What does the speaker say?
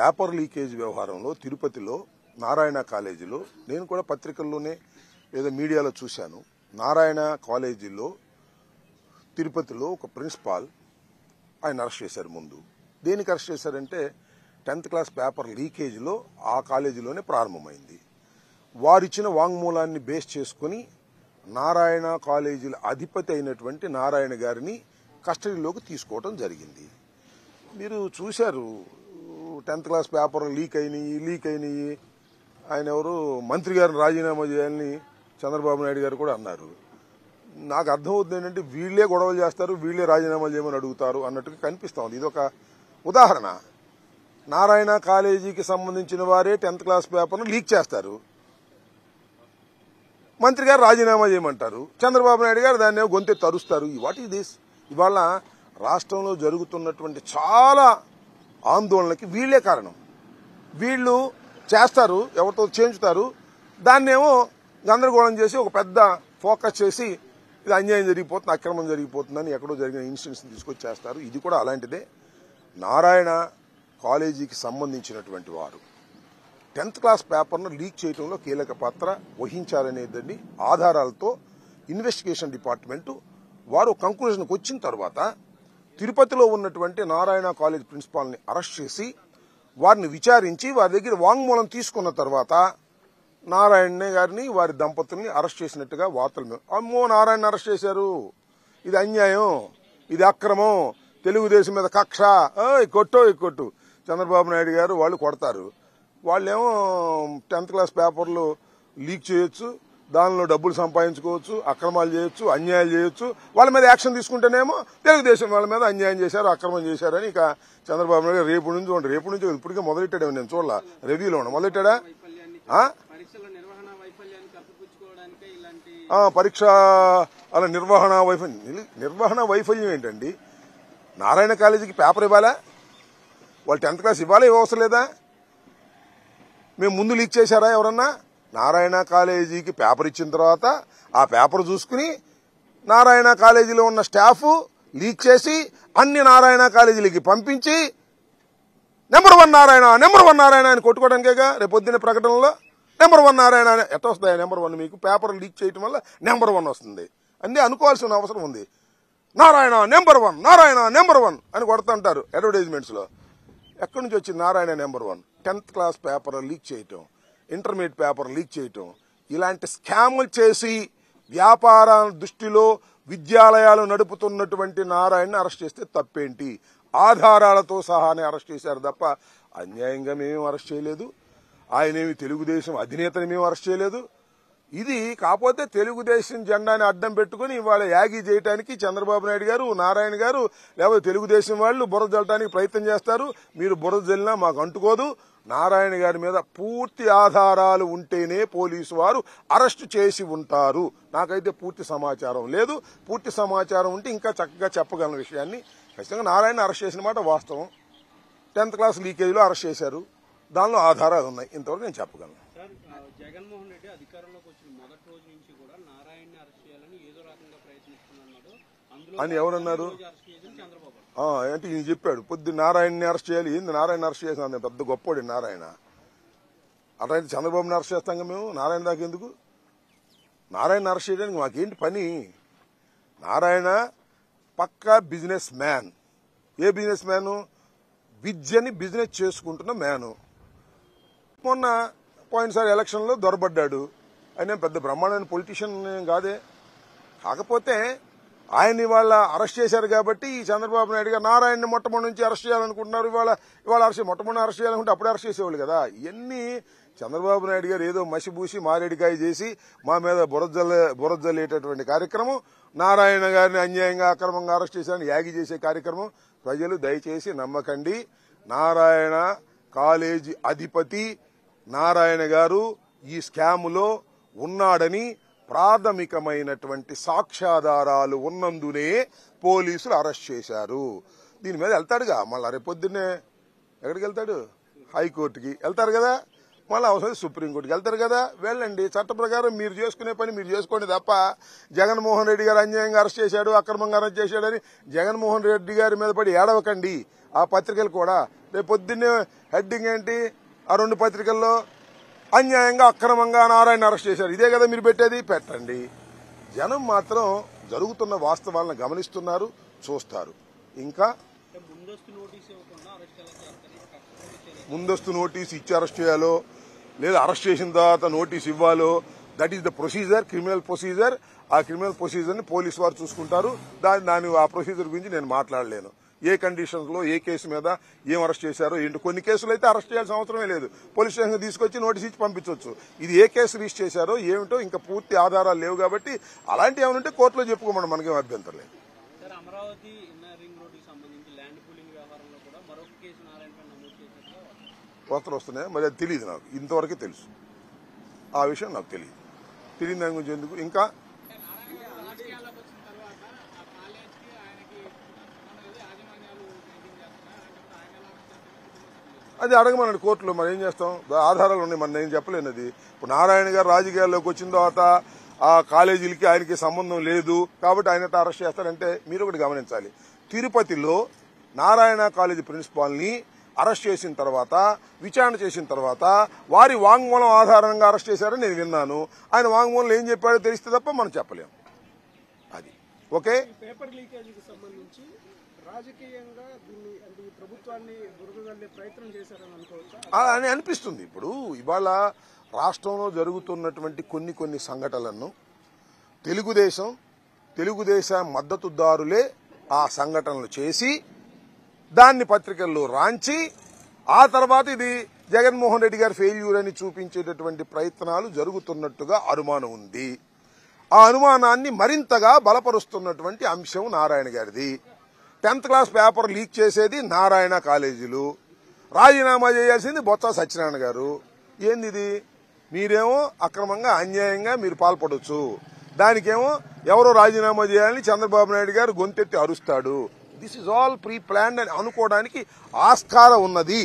paper leakage వ్యవహారంలో తిరుపతిలో నారాయణ కాలేజీలో నేను కూడా పత్రికల్లోనే లేదా మీడియాలో చూశాను నారాయణ కాలేజీలో తిరుపతిలో ఒక ప్రిన్సిపాల్ ఆయన అరెస్ట్ చేశారు ముందు దేనికి అరెస్ట్ చేశారంటే టెన్త్ క్లాస్ పేపర్ లీకేజ్లో ఆ కాలేజీలోనే ప్రారంభమైంది వారిచ్చిన వాంగ్మూలాన్ని బేస్ చేసుకుని నారాయణ కాలేజీల అధిపతి అయినటువంటి నారాయణ గారిని కస్టడీలోకి తీసుకోవడం జరిగింది మీరు చూశారు టెన్త్ క్లాస్ పేపర్ లీక్ అయినాయి లీక్ అయినాయి ఆయన ఎవరు మంత్రి గారిని రాజీనామా చేయాలని చంద్రబాబు నాయుడు గారు కూడా అన్నారు నాకు అర్థమవుతుంది ఏంటంటే వీళ్లే గొడవలు చేస్తారు వీళ్లే రాజీనామాలు చేయమని అడుగుతారు అన్నట్టుగా కనిపిస్తా ఇది ఒక ఉదాహరణ నారాయణ కాలేజీకి సంబంధించిన వారే టెన్త్ క్లాస్ పేపర్ను లీక్ చేస్తారు మంత్రి గారు రాజీనామా చేయమంటారు చంద్రబాబు నాయుడు గారు దాన్ని గొంతె తరుస్తారు వాట్ ఈస్ దిస్ ఇవాళ రాష్ట్రంలో జరుగుతున్నటువంటి చాలా ఆందోళనకి వీళ్లే కారణం వీళ్ళు చేస్తారు ఎవరితో చేయించుతారు దాన్నేమో గందరగోళం చేసి ఒక పెద్ద ఫోకస్ చేసి ఇది అన్యాయం జరిగిపోతుంది అక్రమం జరిగిపోతుందని ఎక్కడో జరిగిన ఇన్సిడెంట్స్ తీసుకొచ్చి చేస్తారు ఇది కూడా అలాంటిదే నారాయణ కాలేజీకి సంబంధించినటువంటి వారు టెన్త్ క్లాస్ పేపర్ను లీక్ చేయడంలో కీలక పాత్ర వహించారనేదండి ఆధారాలతో ఇన్వెస్టిగేషన్ డిపార్ట్మెంటు వారు కంక్లూజన్కి వచ్చిన తర్వాత తిరుపతిలో ఉన్నటువంటి నారాయణ కాలేజ్ ప్రిన్సిపాల్ని అరెస్ట్ చేసి వారిని విచారించి వారి దగ్గర వాంగ్మూలం తీసుకున్న తర్వాత నారాయణ గారిని వారి దంపతుల్ని అరెస్ట్ చేసినట్టుగా వార్తలు అమ్మో నారాయణ అరెస్ట్ చేశారు ఇది అన్యాయం ఇది అక్రమం తెలుగుదేశం మీద కక్ష కొట్టు కొట్టు చంద్రబాబు నాయుడు గారు వాళ్ళు కొడతారు వాళ్ళేమో టెన్త్ క్లాస్ పేపర్లు లీక్ చేయొచ్చు దానిలో డబ్బులు సంపాదించుకోవచ్చు అక్రమాలు చేయొచ్చు అన్యాయం చేయొచ్చు వాళ్ళ మీద యాక్షన్ తీసుకుంటేనేమో తెలుగుదేశం వాళ్ళ మీద అన్యాయం చేశారు అక్రమం చేశారని ఇక చంద్రబాబు నాయుడు రేపు నుంచి చూడండి రేపు నుంచి ఇప్పటికే మొదలెట్టాడు నేను చూడాల రెవ్యూలో ఉన్నా మొదలెట్టాడా పరీక్ష అలా నిర్వహణ వైఫల్యం నిర్వహణ వైఫల్యం ఏంటండి నారాయణ కాలేజీకి పేపర్ ఇవ్వాలా వాళ్ళు టెన్త్ క్లాస్ ఇవ్వాలా ఇవ్వవసరం లేదా మేము ముందు లీక్ చేశారా ఎవరన్నా నారాయణ కాలేజీకి పేపర్ ఇచ్చిన తర్వాత ఆ పేపర్ చూసుకుని నారాయణ కాలేజీలో ఉన్న స్టాఫ్ లీక్ చేసి అన్ని నారాయణ కాలేజీలకి పంపించి number one Narayana number one Narayana అని కొట్టుకోవడానికేగా రేపొద్దున ప్రకటనలో నెంబర్ వన్ నారాయణ ఎట్ట వస్తాయి నెంబర్ వన్ మీకు పేపర్ లీక్ చేయటం వల్ల నెంబర్ వన్ వస్తుంది అన్నీ అనుకోవాల్సిన అవసరం ఉంది Narayana number one Narayana number one అని కొడుతుంటారు అడ్వర్టైజ్మెంట్స్లో ఎక్కడి నుంచి వచ్చింది Narayana number one tenth class paper leak చేయటం ఇంటర్మీడియట్ పేపర్ లీక్ చేయటం ఇలాంటి స్కాములు చేసి వ్యాపార దృష్టిలో విద్యాలయాలు నడుపుతున్నటువంటి నారాయణని అరెస్ట్ చేస్తే తప్పేంటి ఆధారాలతో సహానే అరెస్ట్ చేశారు తప్ప అన్యాయంగా మేమేం అరెస్ట్ చేయలేదు ఆయనేమి తెలుగుదేశం అధినేతని మేము అరెస్ట్ చేయలేదు ఇది కాకపోతే తెలుగుదేశం జెండాని అడ్డం పెట్టుకుని ఇవాళ యాగి చేయడానికి చంద్రబాబు నాయుడు గారు నారాయణ గారు లేకపోతే తెలుగుదేశం వాళ్ళు బురద జల్లడానికి ప్రయత్నం చేస్తారు మీరు బురద జల్లినా మాకు అంటుకోదు నారాయణ గారి మీద పూర్తి ఆధారాలు ఉంటేనే పోలీసు వారు అరెస్టు చేసి ఉంటారు నాకైతే పూర్తి సమాచారం లేదు పూర్తి సమాచారం ఉంటే ఇంకా చక్కగా చెప్పగలను విషయాన్ని ఖచ్చితంగా నారాయణ అరెస్ట్ చేసిన మాట వాస్తవం టెన్త్ క్లాస్ లీకేజీలో అరెస్ట్ చేశారు దానిలో ఆధారాలు ఉన్నాయి ఇంతవరకు నేను చెప్పగలను జగన్మోహన్ అధికారంలోకి వచ్చిన మొదటి రోజు నుంచి కూడా అరెస్ట్ చేయాలని ఏదో రకంగా ప్రయత్నిస్తున్నాడు అని ఎవరన్నారు అంటే ఈయన చెప్పాడు పొద్దు నారాయణని అరెస్ట్ చేయాలి ఏంది నారాయణ అరెస్ట్ చేసిన పెద్ద గొప్పోడు నారాయణ అట్లయితే చంద్రబాబుని అరెస్ట్ చేస్తాం మేము నారాయణ దాకా ఎందుకు నారాయణ అరెస్ట్ చేయడానికి మాకేంటి పని నారాయణ పక్కా బిజినెస్ మ్యాన్ ఏ బిజినెస్ మ్యాను విద్యని బిజినెస్ చేసుకుంటున్న మ్యాను మొన్న పోయినసారి ఎలక్షన్లో దొరబడ్డాడు ఆయన పెద్ద బ్రహ్మాండమైన పొలిటీషియన్ కాదే కాకపోతే ఆయన ఇవాళ అరెస్ట్ చేశారు కాబట్టి ఈ చంద్రబాబు నాయుడు గారు నారాయణని మొట్టమొదటి నుంచి అరెస్ట్ చేయాలనుకుంటున్నారు ఇవాళ ఇవాళ అరెస్ట్ మొట్టమొదటి అరెస్ట్ చేయాలనుకుంటే అప్పుడే అరెస్ట్ చేసేవాళ్ళు కదా ఇవన్నీ చంద్రబాబు నాయుడు గారు ఏదో మసిబూసి మారేడికాయ చేసి మా మీద బురజల్ల బురజల్లేటటువంటి కార్యక్రమం నారాయణ గారిని అన్యాయంగా అక్రమంగా అరెస్ట్ చేశారని యాగి చేసే కార్యక్రమం ప్రజలు దయచేసి నమ్మకండి నారాయణ కాలేజీ అధిపతి నారాయణ గారు ఈ స్కామ్లో ఉన్నాడని ప్రాథమికమైనటువంటి సాక్ష్యాధారాలు ఉన్నందునే పోలీసులు అరెస్ట్ చేశారు దీని మీద వెళ్తాడుగా మళ్ళా రేపు పొద్దున్నే ఎక్కడికి వెళ్తాడు హైకోర్టుకి వెళ్తారు కదా మళ్ళీ అవసరం సుప్రీంకోర్టుకి వెళ్తారు కదా వెళ్ళండి చట్ట ప్రకారం మీరు చేసుకునే పని మీరు చేసుకోండి తప్ప జగన్మోహన్ రెడ్డి గారు అన్యాయంగా అరెస్ట్ చేశాడు అక్రమంగా అరెస్ట్ చేశాడని జగన్మోహన్ రెడ్డి గారి మీద పడి ఏడవకండి ఆ పత్రికలు కూడా రేపు పొద్దున్నే హెడ్డింగ్ ఏంటి ఆ రెండు పత్రికల్లో అన్యాయంగా అక్రమంగా నారాయణ అరెస్ట్ చేశారు ఇదే కదా మీరు పెట్టేది పెట్టండి జనం మాత్రం జరుగుతున్న వాస్తవాలను గమనిస్తున్నారు చూస్తారు ఇంకా ముందస్తు నోటీసు ఇచ్చి అరెస్ట్ చేయాలో లేదా అరెస్ట్ చేసిన తర్వాత నోటీస్ ఇవ్వాలో that is the procedure criminal procedure ఆ క్రిమినల్ ప్రొసీజర్ని పోలీసు వారు చూసుకుంటారు దాని దాని ఆ ప్రొసీజర్ గురించి నేను మాట్లాడలేను ఏ కండిషన్స్లో ఏ కేసు మీద ఏం అరెస్ట్ చేశారో ఏంటి కొన్ని కేసులు అయితే అరెస్ట్ చేయాల్సిన అవసరమే లేదు పోలీస్ స్టేషన్ తీసుకొచ్చి నోటీస్ ఇచ్చి పంపించవచ్చు ఇది ఏ కేసు రిజిస్ట్ చేశారో ఏమిటో ఇంకా పూర్తి ఆధారాలు లేవు కాబట్టి అలాంటి ఏమైనా ఉంటే కోర్టులో చెప్పుకోమని మనకేం అభ్యంతరం లేదు కోతలు వస్తున్నాయి మరి అది తెలియదు నాకు ఇంతవరకు తెలుసు ఆ విషయం నాకు తెలియదు తెలియని దాని గురించి ఎందుకు ఇంకా అది అడగమనండి కోర్టులో మరి ఏం చేస్తాం ఆధారాలు ఉన్నాయి మరి నేను చెప్పలేను అది ఇప్పుడు నారాయణ గారు రాజకీయాల్లోకి వచ్చిన తర్వాత ఆ కాలేజీలకి ఆయనకి సంబంధం లేదు కాబట్టి ఆయన అరెస్ట్ చేస్తారంటే మీరు ఒకటి గమనించాలి తిరుపతిలో నారాయణ కాలేజీ ప్రిన్సిపాల్ని అరెస్ట్ చేసిన తర్వాత విచారణ చేసిన తర్వాత వారి వాంగ్మూలం ఆధారంగా అరెస్ట్ చేశారని నేను విన్నాను ఆయన వాంగ్మూలం ఏం చెప్పాడో తెలిస్తే తప్ప మనం చెప్పలేము అది ఓకే పేపర్ లీకేజీకి సంబంధించి అని అనిపిస్తుంది ఇప్పుడు ఇవాళ రాష్ట్రంలో జరుగుతున్నటువంటి కొన్ని కొన్ని సంఘటనలను తెలుగుదేశం తెలుగుదేశ మద్దతుదారులే ఆ సంఘటనలు చేసి దాన్ని పత్రికల్లో రాంచి ఆ తర్వాత ఇది జగన్మోహన్ రెడ్డి గారి ఫెయిల్యూర్ అని చూపించేటటువంటి ప్రయత్నాలు జరుగుతున్నట్టుగా అనుమానం ఉంది ఆ అనుమానాన్ని మరింతగా బలపరుస్తున్నటువంటి అంశం నారాయణ గారిది టెన్త్ క్లాస్ పేపర్ లీక్ చేసేది నారాయణ కాలేజీలు రాజీనామా చేయాల్సింది బొత్స సత్యనారాయణ గారు ఏందిది మీరేమో అక్రమంగా అన్యాయంగా మీరు పాల్పడవచ్చు దానికేమో ఎవరో రాజీనామా చేయాలని చంద్రబాబు నాయుడు గారు గొంతెత్తి అరుస్తాడు this is all pre plan అని అనుకోవడానికి ఆస్కారం ఉన్నది